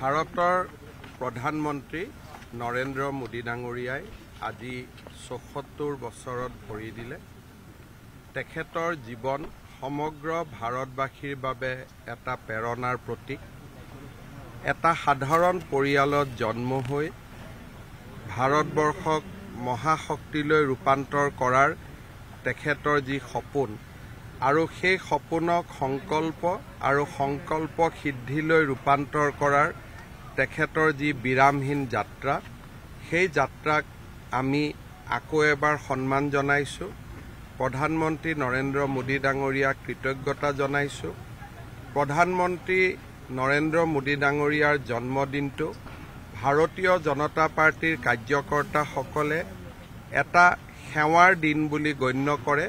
ভাৰতৰ প্ৰধানমন্ত্ৰী নৰেন্দ্ৰ মোদী ডাঙৰীয়াই আজি চৌসত্তৰ বছৰত ভৰি দিলে তেখেতৰ জীৱন সমগ্ৰ ভাৰতবাসীৰ বাবে এটা প্ৰেৰণাৰ প্ৰতীক এটা সাধাৰণ পৰিয়ালত জন্ম হৈ ভাৰতবৰ্ষক মহাশক্তিলৈ ৰূপান্তৰ কৰাৰ তেখেতৰ যি সপোন আৰু সেই সপোনক সংকল্প আৰু সংকল্প সিদ্ধিলৈ ৰূপান্তৰ কৰাৰ তেখেতৰ যি বিৰামহীন যাত্ৰা সেই যাত্ৰাক আমি আকৌ এবাৰ সন্মান জনাইছোঁ প্ৰধানমন্ত্ৰী নৰেন্দ্ৰ মোদী ডাঙৰীয়াক কৃতজ্ঞতা জনাইছোঁ প্ৰধানমন্ত্ৰী নৰেন্দ্ৰ মোদী ডাঙৰীয়াৰ জন্মদিনটো ভাৰতীয় জনতা পাৰ্টীৰ কাৰ্যকৰ্তাসকলে এটা সেৱাৰ দিন বুলি গণ্য কৰে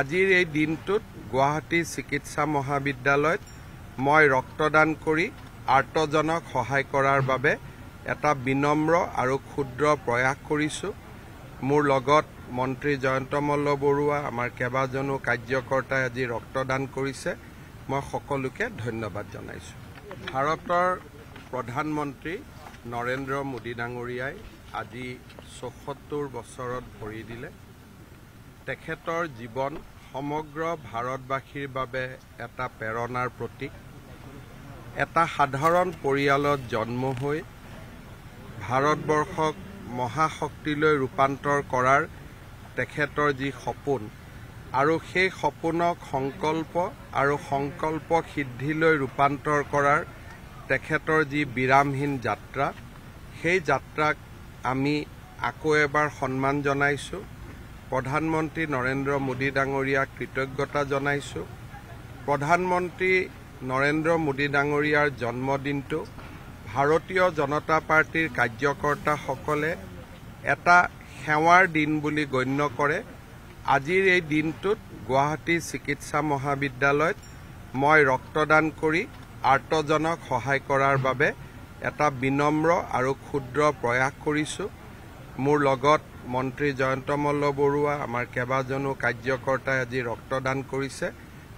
আজিৰ এই দিনটোত গুৱাহাটী চিকিৎসা মহাবিদ্যালয়ত মই ৰক্তদান কৰি আৰ্তজনক সহায় কৰাৰ বাবে এটা বিনম্ৰ আৰু ক্ষুদ্ৰ প্ৰয়াস কৰিছোঁ মোৰ লগত মন্ত্ৰী জয়ন্ত মল্ল বৰুৱা আমাৰ কেইবাজনো কাৰ্যকৰ্তাই আজি ৰক্তদান কৰিছে মই সকলোকে ধন্যবাদ জনাইছোঁ ভাৰতৰ প্ৰধানমন্ত্ৰী নৰেন্দ্ৰ মোদী ডাঙৰীয়াই আজি চৌসত্তৰ বছৰত ভৰি দিলে তেখেতৰ জীৱন সমগ্ৰ ভাৰতবাসীৰ বাবে এটা প্ৰেৰণাৰ প্ৰতীক এটা সাধাৰণ পৰিয়ালত জন্ম হৈ ভাৰতবৰ্ষক মহাশক্তিলৈ ৰূপান্তৰ কৰাৰ তেখেতৰ যি সপোন আৰু সেই সপোনক সংকল্প আৰু সংকল্প সিদ্ধিলৈ ৰূপান্তৰ কৰাৰ তেখেতৰ যি বিৰামহীন যাত্ৰা সেই যাত্ৰাক আমি আকৌ এবাৰ সন্মান জনাইছোঁ প্ৰধানমন্ত্ৰী নৰেন্দ্ৰ মোদী ডাঙৰীয়াক কৃতজ্ঞতা জনাইছোঁ প্ৰধানমন্ত্ৰী নৰেন্দ্ৰ মোদী ডাঙৰীয়াৰ জন্মদিনটো ভাৰতীয় জনতা পাৰ্টীৰ কাৰ্যকৰ্তাসকলে এটা সেৱাৰ দিন বুলি গণ্য কৰে আজিৰ এই দিনটোত গুৱাহাটী চিকিৎসা মহাবিদ্যালয়ত মই ৰক্তদান কৰি আৰ্তজনক সহায় কৰাৰ বাবে এটা বিনম্ৰ আৰু ক্ষুদ্ৰ প্ৰয়াস কৰিছোঁ মোৰ লগত মন্ত্ৰী জয়ন্ত মল্ল বৰুৱা আমাৰ কেইবাজনো কাৰ্যকৰ্তাই আজি ৰক্তদান কৰিছে